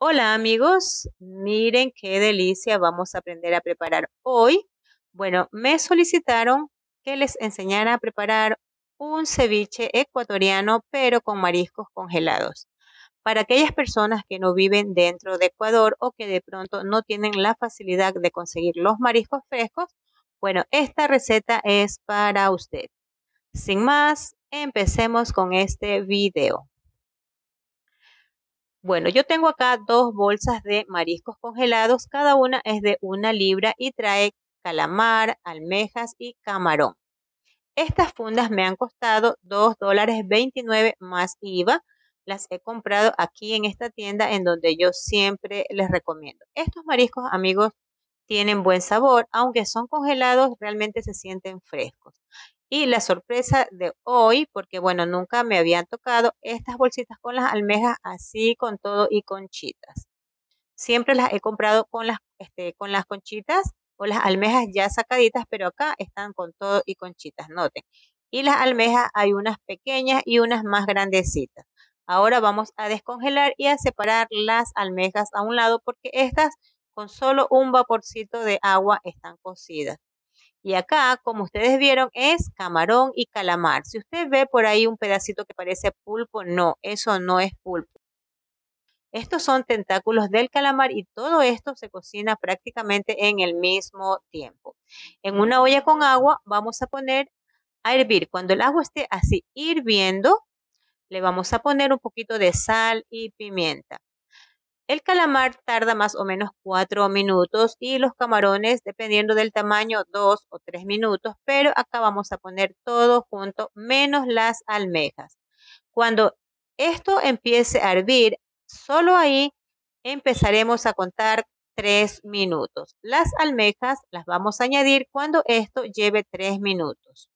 Hola amigos, miren qué delicia vamos a aprender a preparar hoy. Bueno, me solicitaron que les enseñara a preparar un ceviche ecuatoriano pero con mariscos congelados. Para aquellas personas que no viven dentro de Ecuador o que de pronto no tienen la facilidad de conseguir los mariscos frescos, bueno, esta receta es para usted. Sin más, empecemos con este video. Bueno, yo tengo acá dos bolsas de mariscos congelados, cada una es de una libra y trae calamar, almejas y camarón. Estas fundas me han costado $2.29 dólares 29 más IVA. Las he comprado aquí en esta tienda en donde yo siempre les recomiendo. Estos mariscos, amigos, tienen buen sabor, aunque son congelados realmente se sienten frescos. Y la sorpresa de hoy, porque bueno, nunca me habían tocado estas bolsitas con las almejas así, con todo y conchitas. Siempre las he comprado con las, este, con las conchitas o las almejas ya sacaditas, pero acá están con todo y conchitas, noten. Y las almejas hay unas pequeñas y unas más grandecitas. Ahora vamos a descongelar y a separar las almejas a un lado porque estas con solo un vaporcito de agua están cocidas. Y acá, como ustedes vieron, es camarón y calamar. Si usted ve por ahí un pedacito que parece pulpo, no, eso no es pulpo. Estos son tentáculos del calamar y todo esto se cocina prácticamente en el mismo tiempo. En una olla con agua vamos a poner a hervir. Cuando el agua esté así hirviendo, le vamos a poner un poquito de sal y pimienta. El calamar tarda más o menos 4 minutos y los camarones, dependiendo del tamaño, 2 o 3 minutos, pero acá vamos a poner todo junto menos las almejas. Cuando esto empiece a hervir, solo ahí empezaremos a contar 3 minutos. Las almejas las vamos a añadir cuando esto lleve 3 minutos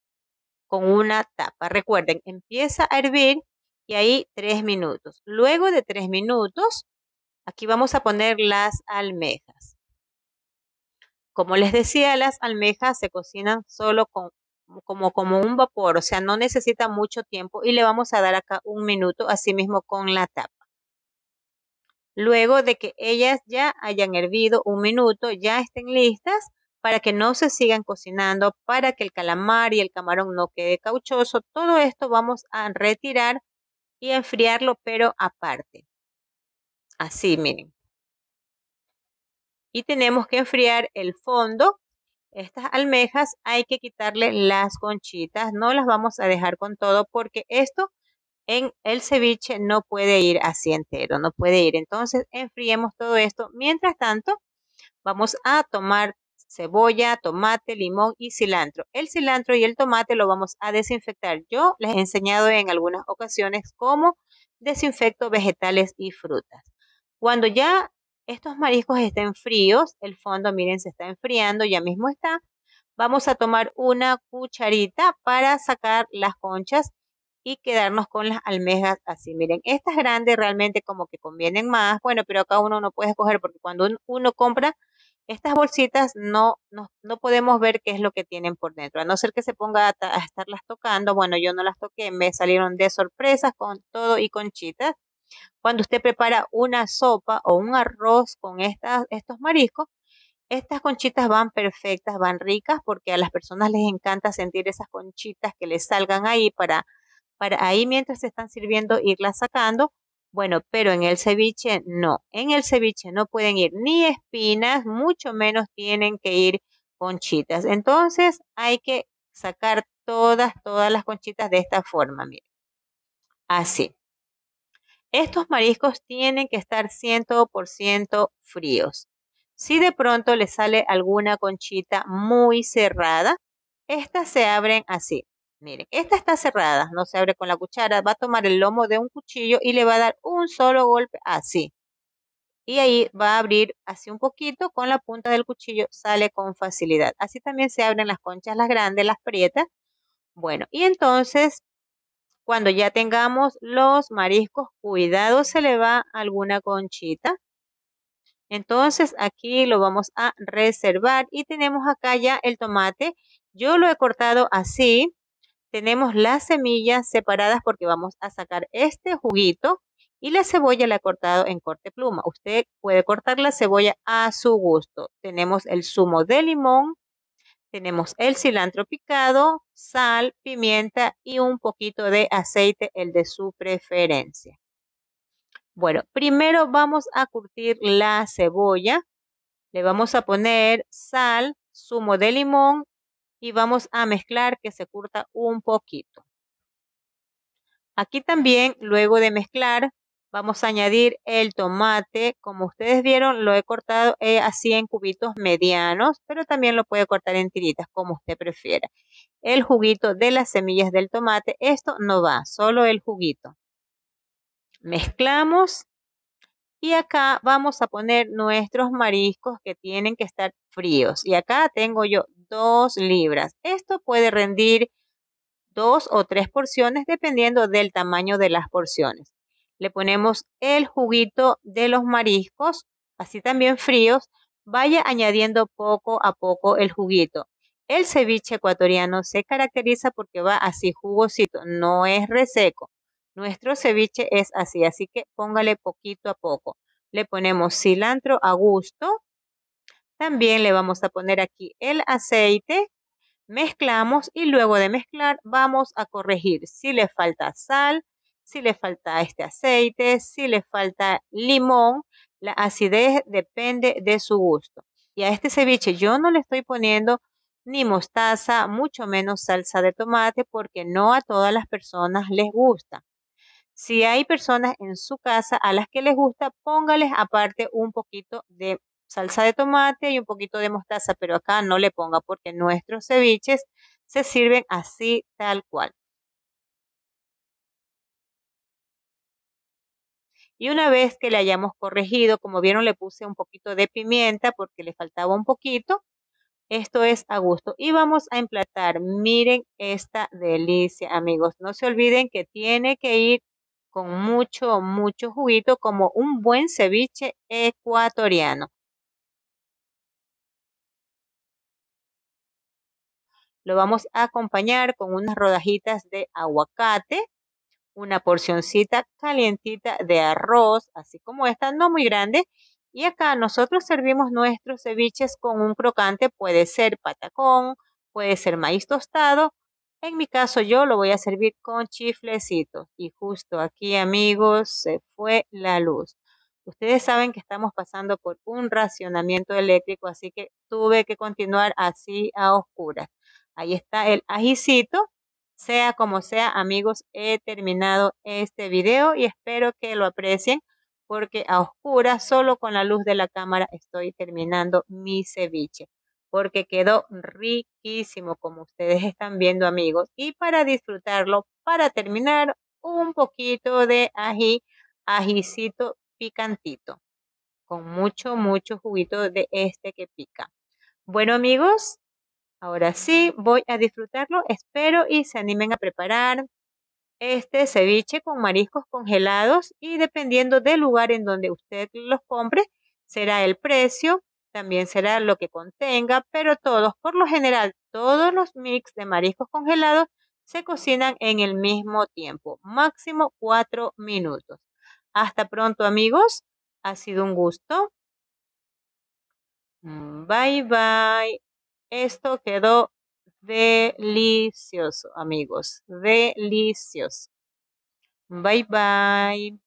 con una tapa. Recuerden, empieza a hervir y ahí 3 minutos. Luego de 3 minutos Aquí vamos a poner las almejas. Como les decía, las almejas se cocinan solo como, como un vapor, o sea, no necesita mucho tiempo y le vamos a dar acá un minuto, así mismo con la tapa. Luego de que ellas ya hayan hervido un minuto, ya estén listas para que no se sigan cocinando, para que el calamar y el camarón no quede cauchoso. Todo esto vamos a retirar y enfriarlo, pero aparte. Así, miren. Y tenemos que enfriar el fondo. Estas almejas hay que quitarle las conchitas, no las vamos a dejar con todo porque esto en el ceviche no puede ir así entero, no puede ir. Entonces enfriemos todo esto. Mientras tanto, vamos a tomar cebolla, tomate, limón y cilantro. El cilantro y el tomate lo vamos a desinfectar. Yo les he enseñado en algunas ocasiones cómo desinfecto vegetales y frutas. Cuando ya estos mariscos estén fríos, el fondo, miren, se está enfriando, ya mismo está. Vamos a tomar una cucharita para sacar las conchas y quedarnos con las almejas así. Miren, estas grandes realmente como que convienen más. Bueno, pero acá uno no puede escoger porque cuando uno compra estas bolsitas no, no, podemos ver qué es lo que tienen por dentro, a no ser que se ponga a, a, estarlas tocando. Bueno, yo no las toqué, me salieron de sorpresas con todo y conchitas. Cuando usted prepara una sopa o un arroz con estas, estos mariscos, estas conchitas van perfectas, van ricas, porque a las personas les encanta sentir esas conchitas que les salgan ahí para, para ahí mientras se están sirviendo irlas sacando. Bueno, pero en el ceviche no. En el ceviche no pueden ir ni espinas, mucho menos tienen que ir conchitas. Entonces hay que sacar todas, todas las conchitas de esta forma, miren. Así. Estos mariscos tienen que estar 100% fríos. Si de pronto le sale alguna conchita muy cerrada, estas se abren así. Miren, esta está cerrada, no se abre con la cuchara. Va a tomar el lomo de un cuchillo y le va a dar un solo golpe así. Y ahí va a abrir así un poquito con la punta del cuchillo, sale con facilidad. Así también se abren las conchas, las grandes, las prietas. Bueno, y entonces cuando ya tengamos los mariscos, cuidado se le va alguna conchita. Entonces aquí lo vamos a reservar y tenemos acá ya el tomate. Yo lo he cortado así. Tenemos las semillas separadas porque vamos a sacar este juguito y la cebolla la he cortado en corte pluma. Usted puede cortar la cebolla a su gusto. Tenemos el zumo de limón tenemos el cilantro picado, sal, pimienta y un poquito de aceite, el de su preferencia. Bueno, primero vamos a curtir la cebolla. Le vamos a poner sal, zumo de limón y vamos a mezclar que se curta un poquito. Aquí también, luego de mezclar, Vamos a añadir el tomate. Como ustedes vieron, lo he cortado eh, así en cubitos medianos, pero también lo puede cortar en tiritas, como usted prefiera. El juguito de las semillas del tomate, esto no va, solo el juguito. Mezclamos y acá vamos a poner nuestros mariscos que tienen que estar fríos. Y acá tengo yo dos libras. Esto puede rendir dos o tres porciones dependiendo del tamaño de las porciones. Le ponemos el juguito de los mariscos, así también fríos. Vaya añadiendo poco a poco el juguito. El ceviche ecuatoriano se caracteriza porque va así jugosito, no es reseco. Nuestro ceviche es así, así que póngale poquito a poco. Le ponemos cilantro a gusto. También le vamos a poner aquí el aceite. Mezclamos y luego de mezclar vamos a corregir si le falta sal, si le falta este aceite, si le falta limón. La acidez depende de su gusto. Y a este ceviche yo no le estoy poniendo ni mostaza, mucho menos salsa de tomate, porque no a todas las personas les gusta. Si hay personas en su casa a las que les gusta, póngales aparte un poquito de salsa de tomate y un poquito de mostaza, pero acá no le ponga porque nuestros ceviches se sirven así tal cual. Y una vez que le hayamos corregido, como vieron, le puse un poquito de pimienta porque le faltaba un poquito. Esto es a gusto. Y vamos a emplatar. Miren esta delicia, amigos. No se olviden que tiene que ir con mucho, mucho juguito como un buen ceviche ecuatoriano. Lo vamos a acompañar con unas rodajitas de aguacate una porcioncita calientita de arroz, así como esta, no muy grande. Y acá nosotros servimos nuestros ceviches con un crocante, puede ser patacón, puede ser maíz tostado. En mi caso yo lo voy a servir con chiflecitos. Y justo aquí amigos se fue la luz. Ustedes saben que estamos pasando por un racionamiento eléctrico, así que tuve que continuar así a oscuras. Ahí está el ajicito sea como sea, amigos, he terminado este video y espero que lo aprecien porque a oscuras, solo con la luz de la cámara, estoy terminando mi ceviche porque quedó riquísimo, como ustedes están viendo, amigos. Y para disfrutarlo, para terminar, un poquito de ají, ajicito picantito, con mucho, mucho juguito de este que pica. Bueno, amigos, Ahora sí, voy a disfrutarlo, espero y se animen a preparar este ceviche con mariscos congelados y dependiendo del lugar en donde usted los compre, será el precio, también será lo que contenga, pero todos, por lo general, todos los mix de mariscos congelados se cocinan en el mismo tiempo, máximo 4 minutos. Hasta pronto amigos, ha sido un gusto. Mm, bye bye. Esto quedó delicioso, amigos. Delicioso. Bye bye.